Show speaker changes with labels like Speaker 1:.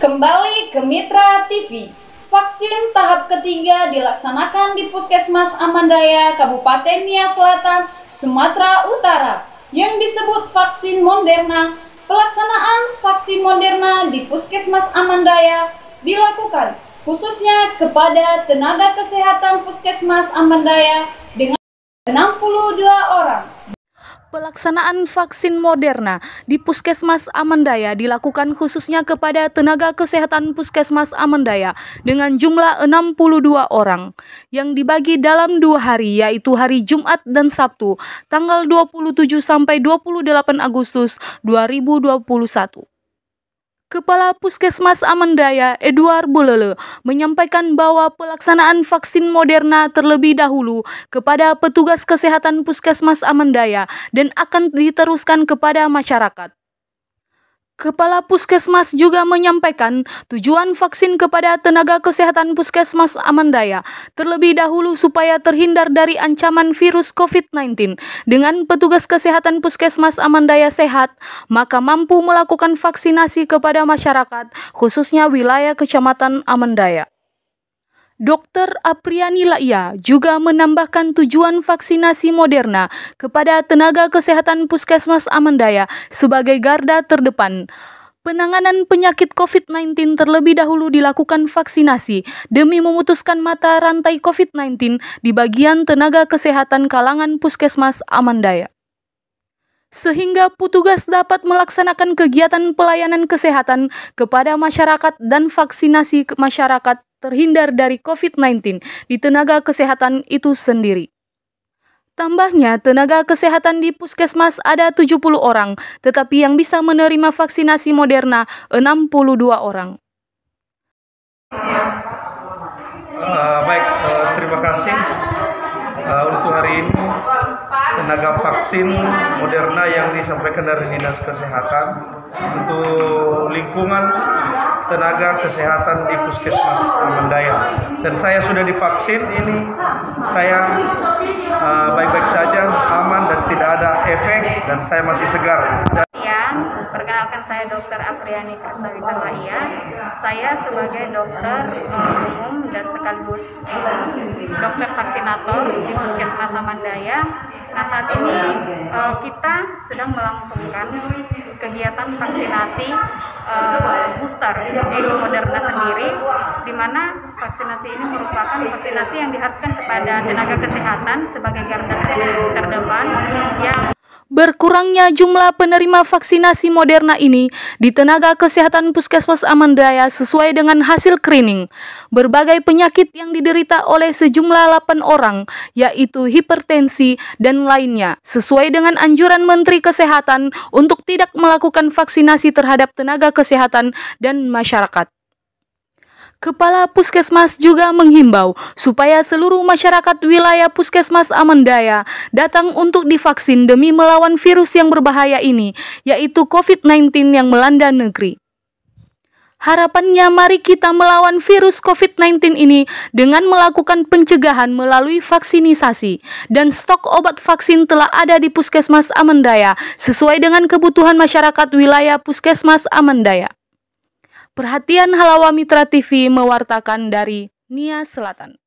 Speaker 1: Kembali ke Mitra TV. Vaksin tahap ketiga dilaksanakan di Puskesmas Amandaya, Kabupaten Nia Selatan, Sumatera Utara, yang disebut vaksin Moderna. Pelaksanaan vaksin Moderna di Puskesmas Amandaya dilakukan khususnya kepada tenaga kesehatan Puskesmas Amandaya dengan 62 orang.
Speaker 2: Pelaksanaan vaksin Moderna di Puskesmas Amandaya dilakukan khususnya kepada tenaga kesehatan Puskesmas Amandaya dengan jumlah 62 orang yang dibagi dalam dua hari yaitu hari Jumat dan Sabtu tanggal 27 sampai 28 Agustus 2021. Kepala Puskesmas Amandaya, Eduard Bulele, menyampaikan bahwa pelaksanaan vaksin Moderna terlebih dahulu kepada petugas kesehatan Puskesmas Amandaya dan akan diteruskan kepada masyarakat. Kepala Puskesmas juga menyampaikan tujuan vaksin kepada tenaga kesehatan Puskesmas Amandaya terlebih dahulu supaya terhindar dari ancaman virus COVID-19. Dengan petugas kesehatan Puskesmas Amandaya sehat, maka mampu melakukan vaksinasi kepada masyarakat, khususnya wilayah Kecamatan Amandaya. Dr. Apriani Laia juga menambahkan tujuan vaksinasi Moderna kepada tenaga kesehatan Puskesmas Amandaya sebagai garda terdepan. Penanganan penyakit COVID-19 terlebih dahulu dilakukan vaksinasi demi memutuskan mata rantai COVID-19 di bagian tenaga kesehatan kalangan Puskesmas Amandaya sehingga petugas dapat melaksanakan kegiatan pelayanan kesehatan kepada masyarakat dan vaksinasi masyarakat terhindar dari COVID-19 di tenaga kesehatan itu sendiri. Tambahnya, tenaga kesehatan di puskesmas ada 70 orang, tetapi yang bisa menerima vaksinasi Moderna 62 orang.
Speaker 1: vaksin Moderna yang disampaikan dari Dinas Kesehatan untuk lingkungan tenaga kesehatan di Puskesmas Mandaya. Dan saya sudah divaksin ini, saya eh, baik-baik uh, baik -baik saja, aman dan tidak ada efek dan saya masih segar perkenalkan, perkenalkan saya Dr. Apriani Kasawita Maya. Saya sebagai dokter eh, umum dan sekaligus dokter vaksinator di Puskesmas Samandaya. Nah saat ini eh, kita sedang melangsungkan kegiatan vaksinasi eh, booster yaitu Moderna sendiri, di mana vaksinasi ini merupakan vaksinasi yang diharapkan kepada tenaga kesehatan sebagai garda terdepan
Speaker 2: Berkurangnya jumlah penerima vaksinasi Moderna ini di tenaga kesehatan Puskesmas Amandaya sesuai dengan hasil screening. Berbagai penyakit yang diderita oleh sejumlah 8 orang, yaitu hipertensi dan lainnya, sesuai dengan anjuran Menteri Kesehatan untuk tidak melakukan vaksinasi terhadap tenaga kesehatan dan masyarakat. Kepala Puskesmas juga menghimbau supaya seluruh masyarakat wilayah Puskesmas Amandaya datang untuk divaksin demi melawan virus yang berbahaya ini, yaitu COVID-19 yang melanda negeri. Harapannya mari kita melawan virus COVID-19 ini dengan melakukan pencegahan melalui vaksinisasi dan stok obat vaksin telah ada di Puskesmas Amandaya sesuai dengan kebutuhan masyarakat wilayah Puskesmas Amandaya. Perhatian Halawa Mitra TV mewartakan dari Nia Selatan.